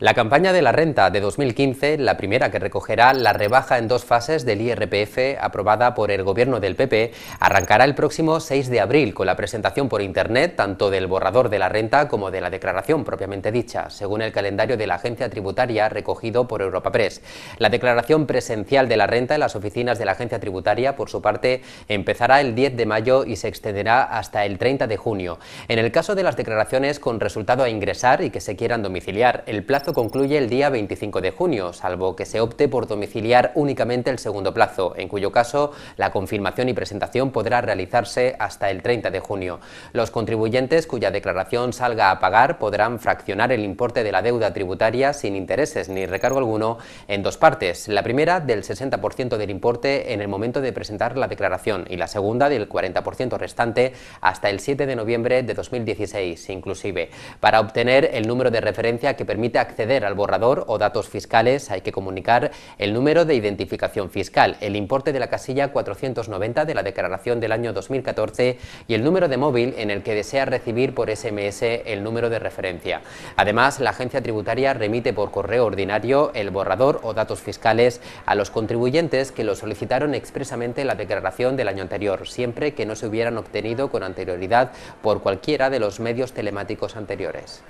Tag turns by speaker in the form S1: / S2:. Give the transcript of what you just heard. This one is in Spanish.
S1: La campaña de la renta de 2015, la primera que recogerá la rebaja en dos fases del IRPF aprobada por el gobierno del PP, arrancará el próximo 6 de abril con la presentación por Internet tanto del borrador de la renta como de la declaración propiamente dicha, según el calendario de la agencia tributaria recogido por Europa Press. La declaración presencial de la renta en las oficinas de la agencia tributaria, por su parte, empezará el 10 de mayo y se extenderá hasta el 30 de junio. En el caso de las declaraciones con resultado a ingresar y que se quieran domiciliar, el plazo concluye el día 25 de junio, salvo que se opte por domiciliar únicamente el segundo plazo, en cuyo caso la confirmación y presentación podrá realizarse hasta el 30 de junio. Los contribuyentes cuya declaración salga a pagar podrán fraccionar el importe de la deuda tributaria sin intereses ni recargo alguno en dos partes. La primera del 60% del importe en el momento de presentar la declaración y la segunda del 40% restante hasta el 7 de noviembre de 2016 inclusive, para obtener el número de referencia que permite acceder acceder al borrador o datos fiscales hay que comunicar el número de identificación fiscal, el importe de la casilla 490 de la declaración del año 2014 y el número de móvil en el que desea recibir por SMS el número de referencia. Además, la agencia tributaria remite por correo ordinario el borrador o datos fiscales a los contribuyentes que lo solicitaron expresamente la declaración del año anterior, siempre que no se hubieran obtenido con anterioridad por cualquiera de los medios telemáticos anteriores.